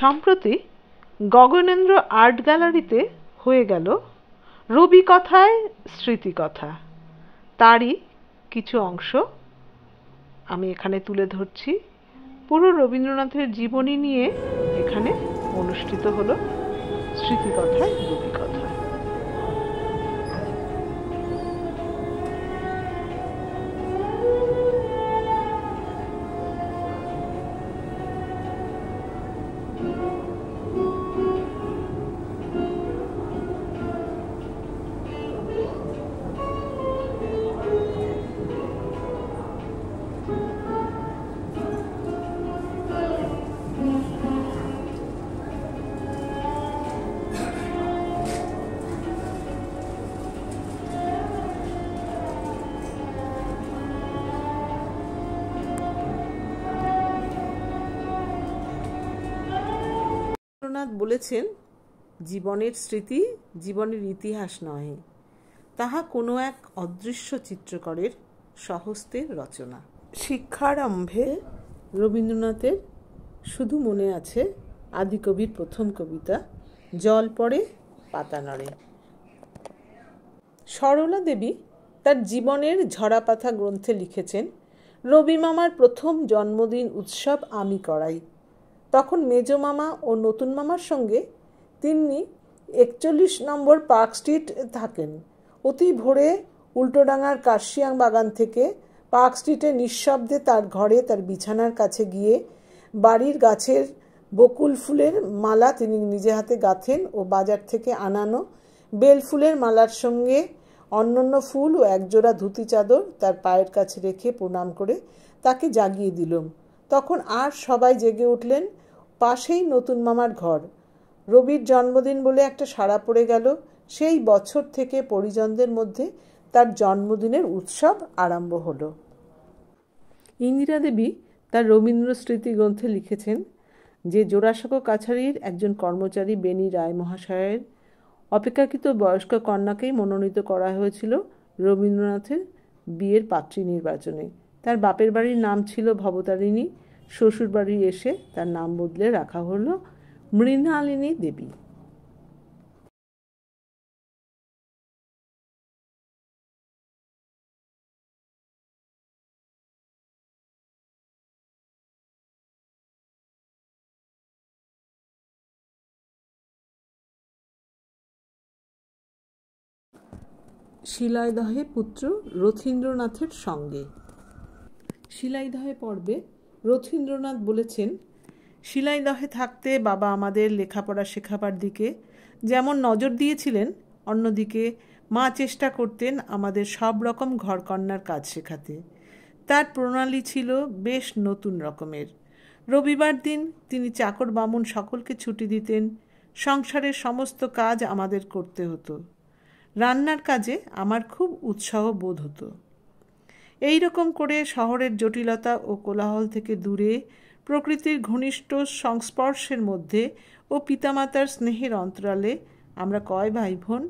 সম্প্রতি গগনেন্দ্র আর্ট গ্যালারিতে হয়ে গেল রবি কথায় স্মৃতিকথা তারই কিছু অংশ আমি এখানে তুলে ধরছি পুরো রবীন্দ্রনাথের জীবনী নিয়ে এখানে অনুষ্ঠিত হলো স্মৃতিকথায় রবিকথা রবীন্দ্রনাথ বলেছেন জীবনের স্মৃতি জীবনের ইতিহাস নয় তাহা কোনো এক অদৃশ্য চিত্রকরের সহস্তের রচনা শিক্ষারম্ভে রবীন্দ্রনাথের শুধু মনে আছে আদিকবির প্রথম কবিতা জল পড়ে পাতা নড়ে সরলা দেবী তার জীবনের ঝরাপাথা গ্রন্থে লিখেছেন রবি মামার প্রথম জন্মদিন উৎসব আমি করাই তখন মেজ মামা ও নতুন মামার সঙ্গে তিনি একচল্লিশ নম্বর পার্ক স্ট্রিট থাকেন অতি ভোরে উল্টোডাঙার কার্শিয়াং বাগান থেকে পার্ক স্ট্রিটে নিঃশব্দে তার ঘরে তার বিছানার কাছে গিয়ে বাড়ির গাছের বকুল ফুলের মালা তিনি নিজে হাতে গাঁথেন ও বাজার থেকে আনানো বেল ফুলের মালার সঙ্গে অন্যান্য ফুল ও একজোড়া ধুতি চাদর তার পায়ের কাছে রেখে প্রণাম করে তাকে জাগিয়ে দিলুম তখন আর সবাই জেগে উঠলেন পাশেই নতুন মামার ঘর রবির জন্মদিন বলে একটা সাড়া পড়ে গেল সেই বছর থেকে পরিজনদের মধ্যে তার জন্মদিনের উৎসব আরম্ভ হল ইন্দিরা দেবী তার রবীন্দ্র স্মৃতি গ্রন্থে লিখেছেন যে জোড়াসাঁকো কাছারির একজন কর্মচারী বেনি রায় মহাশয়ের অপেক্ষাকৃত বয়স্ক কন্যাকেই মনোনীত করা হয়েছিল রবীন্দ্রনাথের বিয়ের পাত্রী নির্বাচনে তার বাপের বাড়ির নাম ছিল ভবতারিণী শ্বশুরবাড়ি এসে তার নাম বদলে রাখা হলো মৃণালিনী দেবী শিলাইদহে পুত্র রথীন্দ্রনাথের সঙ্গে শিলাইদহে পর্বে রথীন্দ্রনাথ বলেছেন শিলাইদহে থাকতে বাবা আমাদের লেখাপড়া শেখাবার দিকে যেমন নজর দিয়েছিলেন অন্যদিকে মা চেষ্টা করতেন আমাদের সব রকম ঘরকন্যার কাজ শেখাতে তার প্রণালী ছিল বেশ নতুন রকমের রবিবার দিন তিনি চাকর বামুন সকলকে ছুটি দিতেন সংসারের সমস্ত কাজ আমাদের করতে হতো রান্নার কাজে আমার খুব উৎসাহ বোধ হতো এই রকম করে শহরের জটিলতা ও কোলাহল থেকে দূরে প্রকৃতির ঘনিষ্ঠ সংস্পর্শের মধ্যে ও পিতামাতার স্নেহের অন্তরালে আমরা কয় ভাই বোন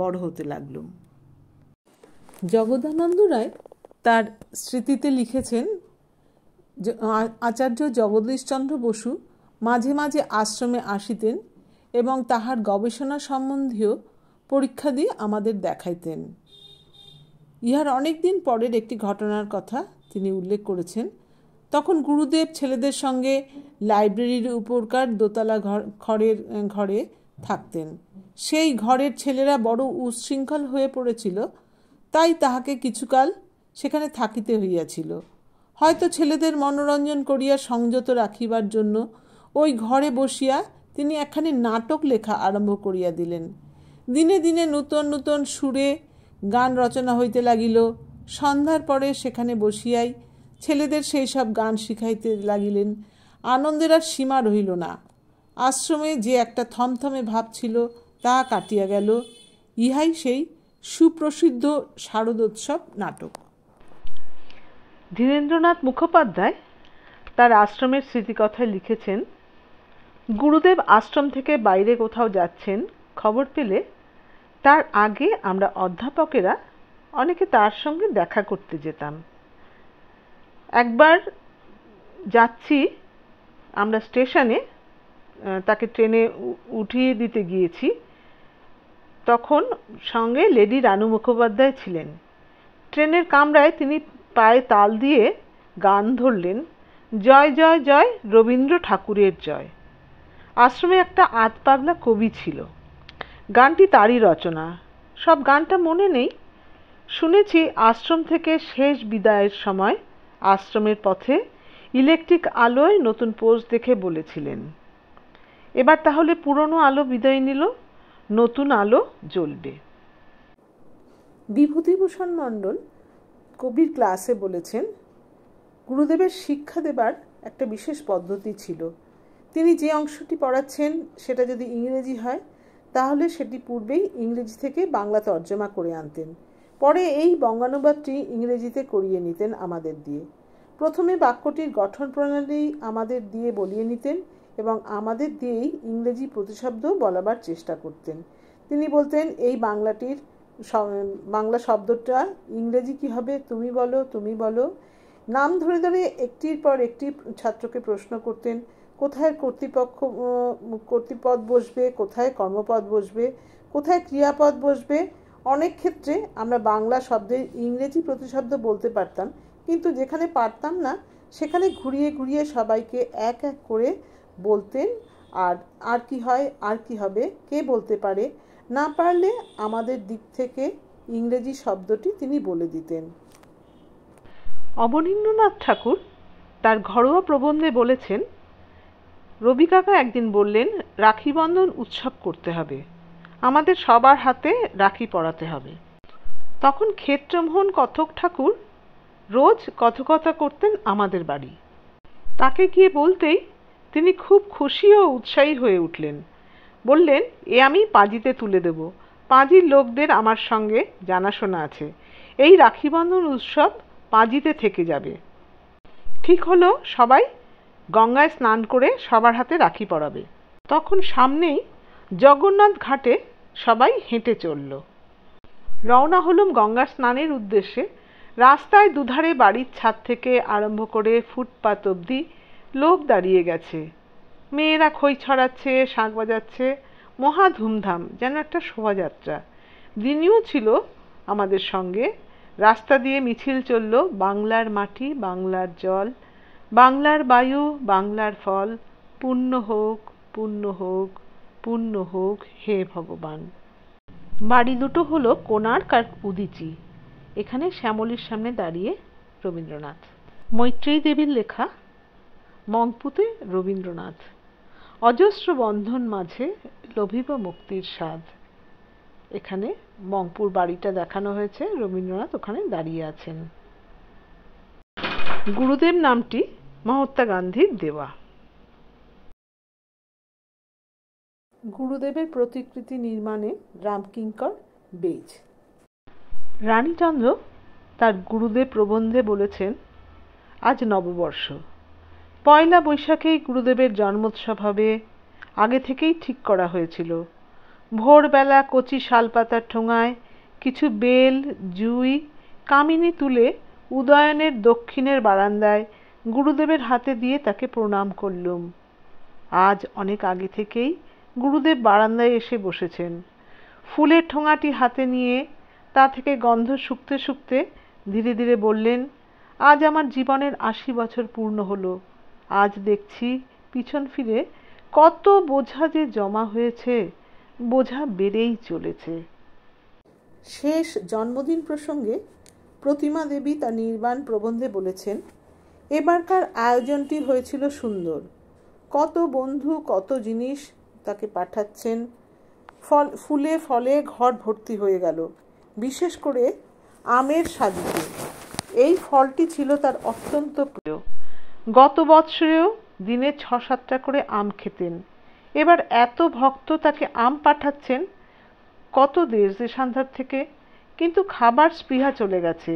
বড় হতে লাগলুম জগদানন্দ রায় তার স্মৃতিতে লিখেছেন আচার্য জগদীশচন্দ্র বসু মাঝে মাঝে আশ্রমে আসিতেন এবং তাহার গবেষণা সম্বন্ধীয় পরীক্ষা দিয়ে আমাদের দেখাইতেন ইহার অনেক দিন পরের একটি ঘটনার কথা তিনি উল্লেখ করেছেন তখন গুরুদেব ছেলেদের সঙ্গে লাইব্রেরির উপরকার দোতলা ঘর ঘরের ঘরে থাকতেন সেই ঘরের ছেলেরা বড় উশৃঙ্খল হয়ে পড়েছিল তাই তাহাকে কিছুকাল সেখানে থাকিতে হইয়াছিল হয়তো ছেলেদের মনোরঞ্জন করিয়া সংযত রাখিবার জন্য ওই ঘরে বসিয়া তিনি একখানি নাটক লেখা আরম্ভ করিয়া দিলেন দিনে দিনে নূতন নূতন সুরে গান রচনা হইতে লাগিল সন্ধ্যার পরে সেখানে বসিয়াই ছেলেদের সেই সব গান শিখাইতে লাগিলেন আনন্দের আর সীমা রহিল না আশ্রমে যে একটা থমথমে ভাব ছিল তা কাটিয়া গেল ইহাই সেই সুপ্রসিদ্ধ শারদোৎসব নাটক ধীরেন্দ্রনাথ মুখোপাধ্যায় তার আশ্রমের স্মৃতিকথায় লিখেছেন গুরুদেব আশ্রম থেকে বাইরে কোথাও যাচ্ছেন খবর পেলে তার আগে আমরা অধ্যাপকেরা অনেকে তার সঙ্গে দেখা করতে যেতাম একবার যাচ্ছি আমরা স্টেশনে তাকে ট্রেনে উঠিয়ে দিতে গিয়েছি তখন সঙ্গে লেডি রানু মুখোপাধ্যায় ছিলেন ট্রেনের কামরায় তিনি পায়ে তাল দিয়ে গান ধরলেন জয় জয় জয় রবীন্দ্র ঠাকুরের জয় আশ্রমে একটা আধ কবি ছিল গানটি তারই রচনা সব গানটা মনে নেই শুনেছি আশ্রম থেকে শেষ বিদায়ের সময় আশ্রমের পথে ইলেকট্রিক আলোয় নতুন পোজ দেখে বলেছিলেন এবার তাহলে পুরনো আলো বিদায় নিল নতুন আলো জ্বলবে বিভূতিভূষণ মণ্ডল কবির ক্লাসে বলেছেন গুরুদেবের শিক্ষা দেবার একটা বিশেষ পদ্ধতি ছিল তিনি যে অংশটি পড়াচ্ছেন সেটা যদি ইংরেজি হয় তাহলে সেটি পূর্বেই ইংরেজি থেকে বাংলা তর্জমা করে আনতেন পরে এই বঙ্গানুবাদটি ইংরেজিতে করিয়ে নিতেন আমাদের দিয়ে প্রথমে বাক্যটির গঠন প্রণালী আমাদের দিয়ে বলিয়ে নিতেন এবং আমাদের দিয়েই ইংরেজি প্রতিশব্দ বলাবার চেষ্টা করতেন তিনি বলতেন এই বাংলাটির বাংলা শব্দটা ইংরেজি কি হবে তুমি বলো তুমি বলো নাম ধরে ধরে একটির পর একটি ছাত্রকে প্রশ্ন করতেন কোথায় কর্তৃপক্ষ কর্তৃপদ বসবে কোথায় কর্মপদ বসবে কোথায় ক্রিয়াপদ বসবে অনেক ক্ষেত্রে আমরা বাংলা শব্দের ইংরেজি প্রতিশব্দ বলতে পারতাম কিন্তু যেখানে পারতাম না সেখানে ঘুরিয়ে ঘুরিয়ে সবাইকে এক এক করে বলতেন আর আর কি হয় আর কি হবে কে বলতে পারে না পারলে আমাদের দিক থেকে ইংরেজি শব্দটি তিনি বলে দিতেন অবনীন্দ্রনাথ ঠাকুর তার ঘরোয়া প্রবন্ধে বলেছেন রবি কাকা একদিন বললেন রাখি বন্ধন উৎসব করতে হবে আমাদের সবার হাতে রাখি পরাতে হবে তখন ক্ষেত্রমোহন কথক ঠাকুর রোজ কথকতা করতেন আমাদের বাড়ি তাকে গিয়ে বলতেই তিনি খুব খুশি ও উৎসাহী হয়ে উঠলেন বললেন এ আমি পাজিতে তুলে দেব পাজির লোকদের আমার সঙ্গে জানাশোনা আছে এই রাখিবন্ধন উৎসব পাজিতে থেকে যাবে ঠিক হলো সবাই গঙ্গায় স্নান করে সবার হাতে রাখি পরাবে তখন সামনেই জগন্নাথ ঘাটে সবাই হেঁটে চলল রওনা হলুম গঙ্গা স্নানের উদ্দেশ্যে রাস্তায় দুধারে বাড়ির ছাদ থেকে আরম্ভ করে ফুটপাত অবধি লোক দাঁড়িয়ে গেছে মেয়েরা খই ছড়াচ্ছে শাঁখ বাজাচ্ছে মহা ধুমধাম যেন একটা শোভাযাত্রা দিনও ছিল আমাদের সঙ্গে রাস্তা দিয়ে মিছিল চলল বাংলার মাটি বাংলার জল বাংলার বায়ু বাংলার ফল পূর্ণ হোক পূর্ণ হোক পূর্ণ হোক হে ভগবান বাড়ি দুটো হলো কোণার্ক আর উদিচি এখানে শ্যামলীর সামনে দাঁড়িয়ে রবীন্দ্রনাথ মৈত্রী দেবীর লেখা মংপুতে রবীন্দ্রনাথ অজস্র বন্ধন মাঝে লভিব মুক্তির স্বাদ এখানে মংপুর বাড়িটা দেখানো হয়েছে রবীন্দ্রনাথ ওখানে দাঁড়িয়ে আছেন গুরুদেব নামটি মহাত্মা গান্ধীর দেওয়া গুরুদেবের প্রতিকৃতি নির্মাণে রামকিঙ্কর বেজ রানীচন্দ্র তার গুরুদেব প্রবন্ধে বলেছেন আজ নববর্ষ পয়লা বৈশাখেই গুরুদেবের জন্মোৎসব হবে আগে থেকেই ঠিক করা হয়েছিল ভোরবেলা কচি শালপাতার ঠোঙায় কিছু বেল জুই কামিনী তুলে উদয়নের দক্ষিণের বারান্দায় গুরুদেবের হাতে দিয়ে তাকে প্রণাম করলুম আজ অনেক আগে থেকেই গুরুদেব বারান্দায় এসে বসেছেন ফুলের ঠোঙাটি হাতে নিয়ে তা থেকে গন্ধ শুকতে শুকতে ধীরে ধীরে বললেন আজ আমার জীবনের আশি বছর পূর্ণ হলো আজ দেখছি পিছন ফিরে কত বোঝা যে জমা হয়েছে বোঝা বেড়েই চলেছে শেষ জন্মদিন প্রসঙ্গে প্রতিমা দেবী তার নির্বাণ প্রবন্ধে বলেছেন এবারকার আয়োজনটি হয়েছিল সুন্দর কত বন্ধু কত জিনিস তাকে পাঠাচ্ছেন ফল ফুলে ফলে ঘর ভর্তি হয়ে গেল বিশেষ করে আমের সাজিতে এই ফলটি ছিল তার অত্যন্ত প্রিয় গত বৎসরেও দিনে ছ সাতটা করে আম খেতেন এবার এত ভক্ত তাকে আম পাঠাচ্ছেন কত দেশ দেশান্ধার থেকে কিন্তু খাবার স্পৃহা চলে গেছে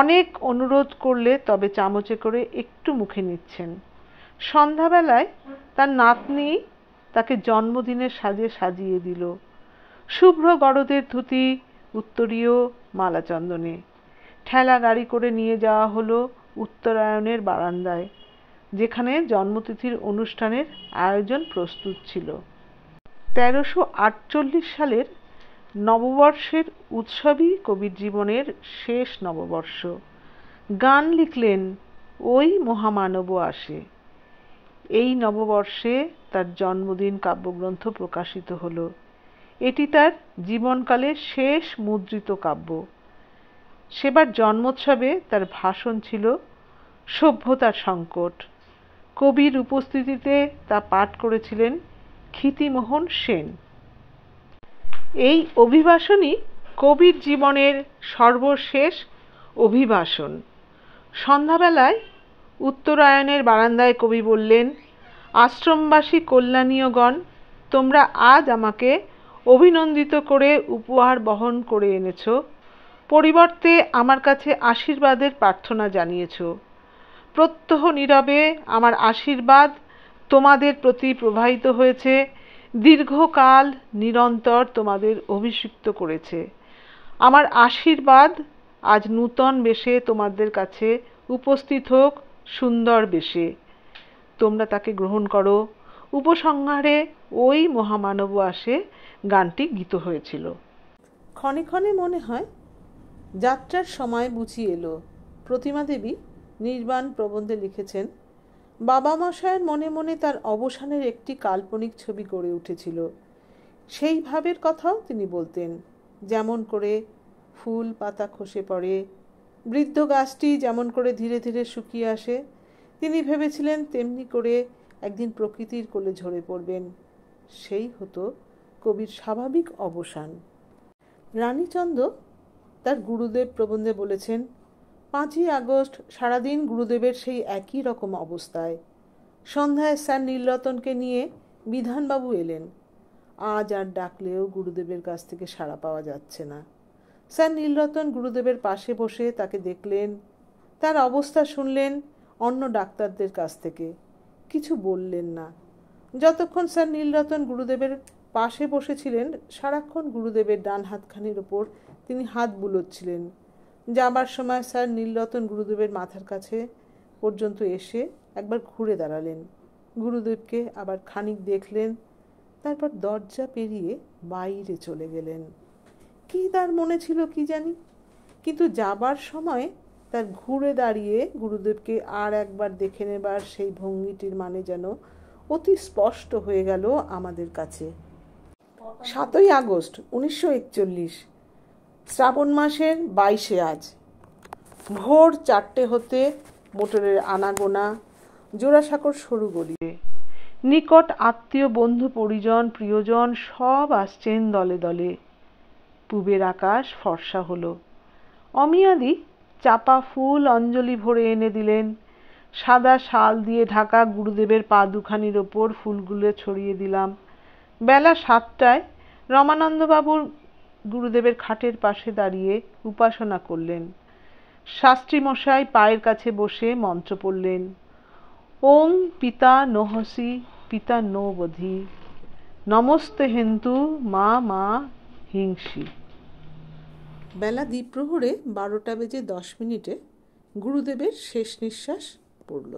অনেক অনুরোধ করলে তবে চামচে করে একটু মুখে নিচ্ছেন সন্ধ্যাবেলায় তার নাতনি তাকে জন্মদিনের সাজে সাজিয়ে দিল শুভ্র গরদের ধুতি উত্তরীয় মালাচন্দনে ঠেলা গাড়ি করে নিয়ে যাওয়া হলো উত্তরায়ণের বারান্দায় যেখানে জন্মতিথির অনুষ্ঠানের আয়োজন প্রস্তুত ছিল তেরোশো আটচল্লিশ সালের নববর্ষের উৎসবই কবির জীবনের শেষ নববর্ষ গান লিখলেন ওই মহামানব আসে এই নববর্ষে তার জন্মদিন কাব্যগ্রন্থ প্রকাশিত হল এটি তার জীবনকালে শেষ মুদ্রিত কাব্য সেবার জন্মোৎসবে তার ভাষণ ছিল সভ্যতার সংকট কবির উপস্থিতিতে তা পাঠ করেছিলেন ক্ষিতিমোহন সেন এই অভিবাসনই কবির জীবনের সর্বশেষ অভিবাসন সন্ধ্যাবেলায় উত্তরায়ণের বারান্দায় কবি বললেন আশ্রমবাসী কল্যাণীয়গণ তোমরা আজ আমাকে অভিনন্দিত করে উপহার বহন করে এনেছ পরিবর্তে আমার কাছে আশীর্বাদের প্রার্থনা জানিয়েছ প্রত্যহ নীরবে আমার আশীর্বাদ তোমাদের প্রতি প্রবাহিত হয়েছে দীর্ঘকাল নিরন্তর তোমাদের অভিষিক্ত করেছে আমার আশীর্বাদ আজ নূতন বেশে তোমাদের কাছে উপস্থিত হোক সুন্দর বেশে তোমরা তাকে গ্রহণ করো উপসংহারে ওই মহামানব আসে গানটি গীত হয়েছিল ক্ষণে ক্ষণে মনে হয় যাত্রার সময় বুঝিয়ে এলো প্রতিমা দেবী নির্বাণ প্রবন্ধে লিখেছেন বাবা মশায়ের মনে মনে তার অবসানের একটি কাল্পনিক ছবি গড়ে উঠেছিল সেই ভাবের কথাও তিনি বলতেন যেমন করে ফুল পাতা খসে পড়ে বৃদ্ধ গাছটি যেমন করে ধীরে ধীরে শুকিয়ে আসে তিনি ভেবেছিলেন তেমনি করে একদিন প্রকৃতির কোলে ঝরে পড়বেন সেই হতো কবির স্বাভাবিক অবসান রানীচন্দ্র তার গুরুদেব প্রবন্ধে বলেছেন পাঁচই আগস্ট সারাদিন গুরুদেবের সেই একই রকম অবস্থায় সন্ধ্যায় স্যার নীলরতনকে নিয়ে বিধানবাবু এলেন আজ আর ডাকলেও গুরুদেবের কাছ থেকে সাড়া পাওয়া যাচ্ছে না স্যার নীলরতন গুরুদেবের পাশে বসে তাকে দেখলেন তার অবস্থা শুনলেন অন্য ডাক্তারদের কাছ থেকে কিছু বললেন না যতক্ষণ স্যার নীলরতন গুরুদেবের পাশে বসেছিলেন সারাক্ষণ গুরুদেবের ডান হাতখানির ওপর তিনি হাত বুলোচ্ছিলেন যাবার সময় স্যার নীলরতন গুরুদেবের মাথার কাছে পর্যন্ত এসে একবার ঘুরে দাঁড়ালেন গুরুদেবকে আবার খানিক দেখলেন তারপর দরজা পেরিয়ে বাইরে চলে গেলেন কি তার মনে ছিল কি জানি কিন্তু যাবার সময় তার ঘুরে দাঁড়িয়ে গুরুদেবকে আর একবার দেখে নেবার সেই ভঙ্গিটির মানে যেন অতি স্পষ্ট হয়ে গেল আমাদের কাছে সাতই আগস্ট উনিশশো একচল্লিশ শ্রাবণ মাসের বাইশে আজ ভোর চারটে হতে মোটরের আনাগোনা জোড়াসাঁকর সরু গলিতে নিকট আত্মীয় বন্ধু পরিজন প্রিয়জন সব আসছেন দলে দলে পূবের আকাশ ফর্সা হলো অমিয়াদি চাপা ফুল অঞ্জলি ভরে এনে দিলেন সাদা শাল দিয়ে ঢাকা গুরুদেবের পা দুখানির ওপর ফুলগুলো ছড়িয়ে দিলাম বেলা সাতটায় রমানন্দবাবুর গুরুদেবের খাটের পাশে দাঁড়িয়ে উপাসনা করলেন শাস্ত্রীমশাই পায়ের কাছে বসে মন্ত্র পড়লেন ওং পিতা নহসি পিতা নবধি নমস্তে হিন্দু মা মা হিংসি বেলা প্রহরে বারোটা বেজে দশ মিনিটে গুরুদেবের শেষ নিঃশ্বাস পড়ল